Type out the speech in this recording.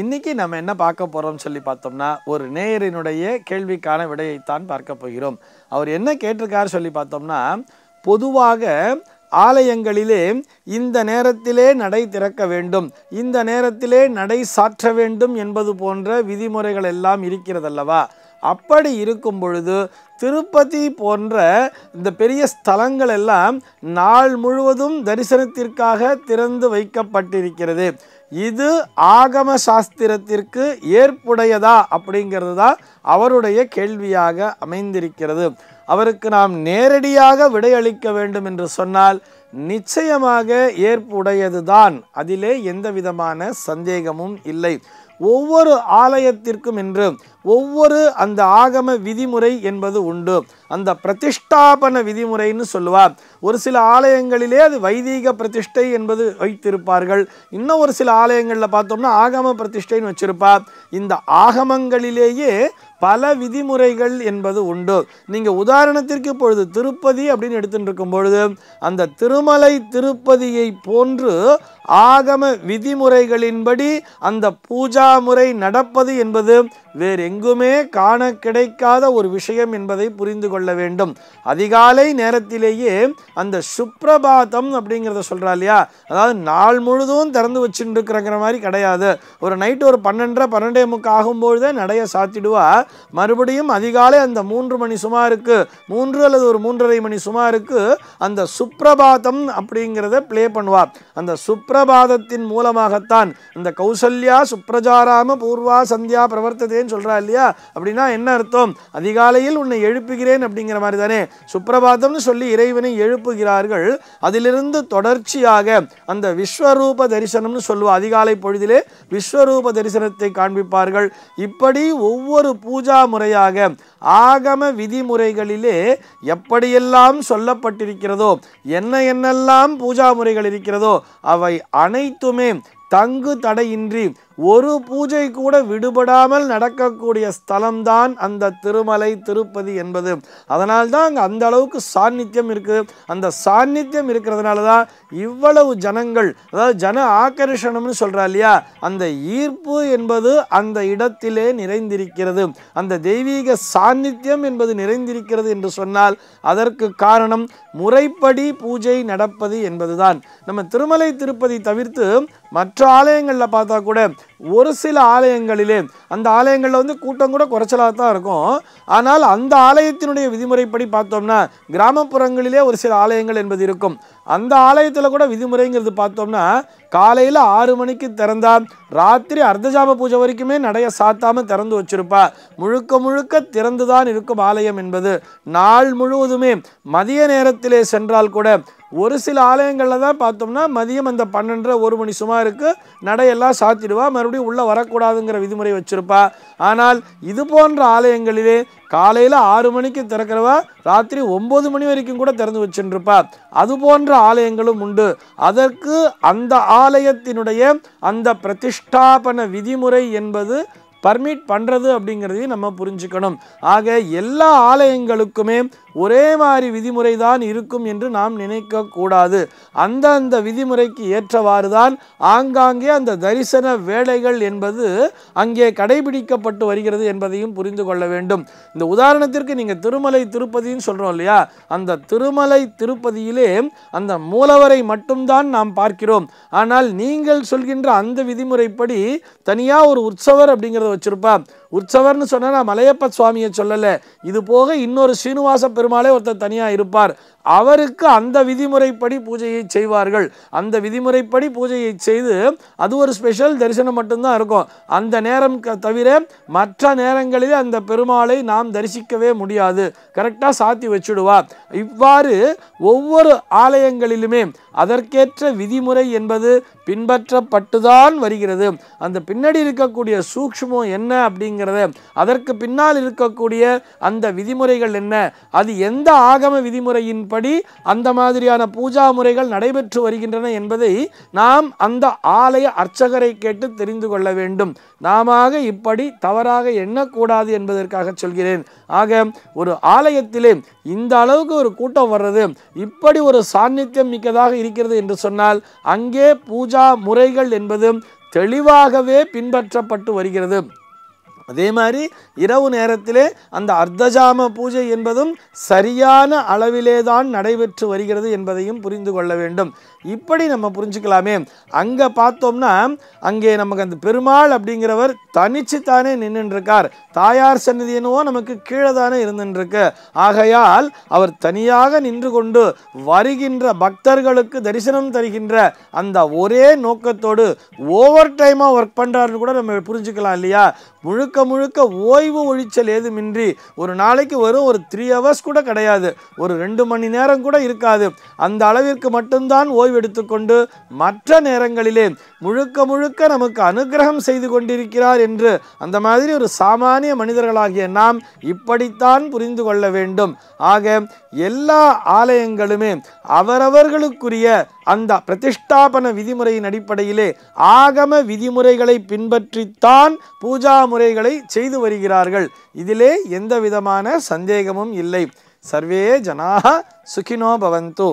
இன்றைக்கி நம்ம என்ன பார்க்க போகிறோம்னு சொல்லி பார்த்தோம்னா ஒரு நேயரினுடைய கேள்விக்கான விடையைத்தான் பார்க்க போகிறோம் அவர் என்ன கேட்டிருக்காரு சொல்லி பார்த்தோம்னா பொதுவாக ஆலயங்களிலே இந்த நேரத்திலே நடை திறக்க வேண்டும் இந்த நேரத்திலே நடை சாற்ற வேண்டும் என்பது போன்ற விதிமுறைகள் எல்லாம் இருக்கிறதல்லவா அப்படி இருக்கும் பொழுது திருப்பதி போன்ற இந்த பெரிய ஸ்தலங்கள் எல்லாம் நாள் முழுவதும் தரிசனத்திற்காக திறந்து வைக்கப்பட்டிருக்கிறது இது ஆகம சாஸ்திரத்திற்கு ஏற்புடையதா அப்படிங்கிறது தான் அவருடைய கேள்வியாக அமைந்திருக்கிறது அவருக்கு நாம் நேரடியாக விடையளிக்க வேண்டும் என்று சொன்னால் நிச்சயமாக ஏற்புடையது தான் அதிலே எந்த விதமான சந்தேகமும் இல்லை ஒவ்வொரு ஆலயத்திற்கும் என்று ஒவ்வொரு அந்த ஆகம விதிமுறை என்பது உண்டு அந்த பிரதிஷ்டாபன விதிமுறைன்னு சொல்லுவார் ஒரு சில ஆலயங்களிலே அது வைதீக பிரதிஷ்டை என்பது வைத்திருப்பார்கள் இன்னும் ஒரு சில ஆலயங்களில் பார்த்தோம்னா ஆகம பிரதிஷ்டைன்னு வச்சுருப்பார் இந்த ஆகமங்களிலேயே பல விதிமுறைகள் என்பது உண்டு நீங்கள் உதாரணத்திற்கு இப்பொழுது திருப்பதி அப்படின்னு எடுத்துகிட்டு இருக்கும் பொழுது அந்த திருமலை திருப்பதியை போன்று ஆகம விதிமுறைகளின்படி அந்த பூஜா முறை நடப்பது என்பது வேறு எங்க எங்குமே காண கிடைக்காத ஒரு விஷயம் என்பதை புரிந்து கொள்ள வேண்டும் அதிகாலை நேரத்திலேயே அந்த சுப்ரபாதம் அப்படிங்கிறத சொல்கிறா இல்லையா அதாவது நாள் முழுதும் திறந்து வச்சுட்டு இருக்கிறங்கிற மாதிரி கிடையாது ஒரு நைட்டு ஒரு பன்னெண்டரை பன்னெண்டே முக்கு ஆகும்பொழுதே நடைய சாத்திடுவா மறுபடியும் அதிகாலை அந்த மூன்று மணி சுமாருக்கு மூன்று அல்லது ஒரு மூன்றரை மணி சுமாருக்கு அந்த சுப்ரபாதம் அப்படிங்கிறத ப்ளே பண்ணுவா அந்த சுப்ரபாதத்தின் மூலமாகத்தான் இந்த கௌசல்யா சுப்ரஜாராம பூர்வா சந்தியா பிரவர்த்ததேன்னு சொல்கிறா இல்லையா அப்படின்னா என்ன அர்த்தம் அதிகாலையில் உன்னை எழுப்புகிறேன் அப்படிங்கிற மாதிரி தானே சுப்பிரபாதம்னு சொல்லி இறைவனை எழுப்புகிறார்கள் அதிலிருந்து தொடர்ச்சியாக அந்த விஸ்வரூப தரிசனம்னு சொல்லுவோம் அதிகாலை பொழுதிலே விஸ்வரூப தரிசனத்தை காண்பிப்பார்கள் இப்படி ஒவ்வொரு பூஜா முறையாக ஆகம விதிமுறைகளிலே எப்படியெல்லாம் சொல்லப்பட்டிருக்கிறதோ என்ன என்னெல்லாம் பூஜா முறைகள் இருக்கிறதோ அவை அனைத்துமே தங்கு தடையின்றி ஒரு பூஜை கூட விடுபடாமல் நடக்கக்கூடிய ஸ்தலம்தான் அந்த திருமலை திருப்பதி என்பது அதனால்தான் அங்கே அந்த அளவுக்கு சாநித்தியம் இருக்குது அந்த சாநித்தியம் இருக்கிறதுனால தான் இவ்வளவு ஜனங்கள் அதாவது ஜன ஆக்கர்ஷணம்னு சொல்கிறா இல்லையா அந்த ஈர்ப்பு என்பது அந்த இடத்திலே நிறைந்திருக்கிறது அந்த தெய்வீக சாநித்தியம் என்பது நிறைந்திருக்கிறது என்று சொன்னால் அதற்கு காரணம் முறைப்படி பூஜை நடப்பது என்பதுதான் நம்ம திருமலை திருப்பதி தவிர்த்து மற்ற ஆலயங்களில் பார்த்தா கூட ஒரு சில ஆலயங்களிலே அந்த ஆலயங்களில் வந்து கூட்டம் கூட குறைச்சலாக தான் இருக்கும் ஆனால் அந்த ஆலயத்தினுடைய விதிமுறைப்படி பார்த்தோம்னா கிராமப்புறங்களிலே ஒரு சில ஆலயங்கள் என்பது இருக்கும் அந்த ஆலயத்தில் கூட விதிமுறைங்கிறது பார்த்தோம்னா காலையில் ஆறு மணிக்கு திறந்தா ராத்திரி அர்த்தஜாம பூஜை வரைக்குமே நடைய சாத்தாமல் திறந்து வச்சுருப்பா முழுக்க முழுக்க திறந்து தான் இருக்கும் ஆலயம் என்பது நாள் முழுவதுமே மதிய நேரத்திலே சென்றால் கூட ஒரு சில ஆலயங்களில் தான் பார்த்தோம்னா மதியம் அந்த பன்னெண்டரை ஒரு மணி சுமாருக்கு நடையெல்லாம் சாத்திடுவா மறுபடியும் உள்ளே வரக்கூடாதுங்கிற விதிமுறை வச்சுருப்பா ஆனால் இது போன்ற ஆலயங்களிலே காலையில் ஆறு மணிக்கு திறக்கிறவா ராத்திரி ஒம்பது மணி வரைக்கும் கூட திறந்து வச்சுருப்பா அது போன்ற ஆலயங்களும் உண்டு அதற்கு அந்த ஆலயத்தினுடைய அந்த பிரதிஷ்டாபன விதிமுறை என்பது பர்மிட் பண்ணுறது அப்படிங்கிறதையும் நம்ம புரிஞ்சுக்கணும் ஆக எல்லா ஆலயங்களுக்குமே ஒரே மாதிரி விதிமுறை தான் இருக்கும் என்று நாம் நினைக்கக்கூடாது அந்த அந்த விதிமுறைக்கு ஏற்றவாறு தான் ஆங்காங்கே அந்த தரிசன வேலைகள் என்பது அங்கே கடைபிடிக்கப்பட்டு வருகிறது என்பதையும் புரிந்து கொள்ள வேண்டும் இந்த உதாரணத்திற்கு நீங்கள் திருமலை திருப்பதின்னு சொல்கிறோம் இல்லையா அந்த திருமலை திருப்பதியிலே அந்த மூலவரை மட்டும்தான் நாம் பார்க்கிறோம் ஆனால் நீங்கள் சொல்கின்ற அந்த விதிமுறைப்படி தனியாக ஒரு உற்சவர் அப்படிங்கிறத வச்சுருப்பான் உற்சவர்னு சொன்னால் மலையப்ப சுவாமியை சொல்லலை இது போக இன்னொரு ஸ்ரீனிவாச பெருமாளே ஒருத்தர் தனியாக இருப்பார் அவருக்கு அந்த விதிமுறைப்படி பூஜையை செய்வார்கள் அந்த விதிமுறைப்படி பூஜையை செய்து அது ஒரு ஸ்பெஷல் தரிசனம் மட்டும்தான் இருக்கும் அந்த நேரம் தவிர மற்ற நேரங்களிலே அந்த பெருமாளை நாம் தரிசிக்கவே முடியாது கரெக்டாக சாத்தி வச்சுடுவார் இவ்வாறு ஒவ்வொரு ஆலயங்களிலுமே அதற்கேற்ற விதிமுறை என்பது பின்பற்றப்பட்டுதான் வருகிறது அந்த பின்னாடி இருக்கக்கூடிய சூக்ஷ்மம் என்ன அப்படிங்கிற அப்படிங்கிறது அதற்கு பின்னால் இருக்கக்கூடிய அந்த விதிமுறைகள் என்ன அது எந்த ஆகம விதிமுறையின்படி அந்த மாதிரியான பூஜா முறைகள் நடைபெற்று வருகின்றன என்பதை நாம் அந்த ஆலய அர்ச்சகரை கேட்டு தெரிந்து கொள்ள வேண்டும் நாம இப்படி தவறாக எண்ணக்கூடாது என்பதற்காக சொல்கிறேன் ஆக ஒரு ஆலயத்திலே இந்த அளவுக்கு ஒரு கூட்டம் வர்றது இப்படி ஒரு சாநித்தியம் மிக்கதாக இருக்கிறது என்று சொன்னால் அங்கே பூஜா முறைகள் என்பது தெளிவாகவே பின்பற்றப்பட்டு வருகிறது அதே மாதிரி இரவு நேரத்திலே அந்த அர்த்தஜாம பூஜை என்பதும் சரியான அளவிலே தான் நடைபெற்று வருகிறது என்பதையும் புரிந்து கொள்ள வேண்டும் இப்படி நம்ம புரிஞ்சுக்கலாமே அங்கே பார்த்தோம்னா அங்கே நமக்கு அந்த பெருமாள் அப்படிங்கிறவர் தனிச்சு தானே நின்றுருக்கார் தாயார் சன்னதி என்னவோ நமக்கு கீழே தானே இருந்துருக்கு ஆகையால் அவர் தனியாக நின்று கொண்டு வருகின்ற பக்தர்களுக்கு தரிசனம் தருகின்ற அந்த ஒரே நோக்கத்தோடு ஓவர் டைமாக ஒர்க் பண்ணுறாருன்னு கூட நம்ம புரிஞ்சுக்கலாம் இல்லையா முழுக்க முழுக்க முழுக்க ஓய்வு ஒழிச்சல் ஏதுமின்றி ஒரு நாளைக்கு வரும் ஒரு த்ரீ ஹவர்ஸ் கூட கிடையாது ஒரு ரெண்டு மணி நேரம் கூட இருக்காது அந்த அளவிற்கு மட்டும்தான் ஓய்வு எடுத்துக்கொண்டு மற்ற நேரங்களிலே முழுக்க முழுக்க நமக்கு அனுகிரகம் செய்து கொண்டிருக்கிறார் என்று அந்த மாதிரி ஒரு சாமானிய மனிதர்களாகிய நாம் இப்படித்தான் புரிந்து கொள்ள வேண்டும் ஆக எல்லா ஆலயங்களுமே அவரவர்களுக்குரிய அந்த பிரதிஷ்டாபன விதிமுறையின் அடிப்படையிலே ஆகம விதிமுறைகளை பின்பற்றித்தான் பூஜா முறைகளை பணிகளை செய்து வருகிறார்கள் இதிலே எந்த விதமான சந்தேகமும் இல்லை சர்வே ஜனாக சுகினோ பவந்தோ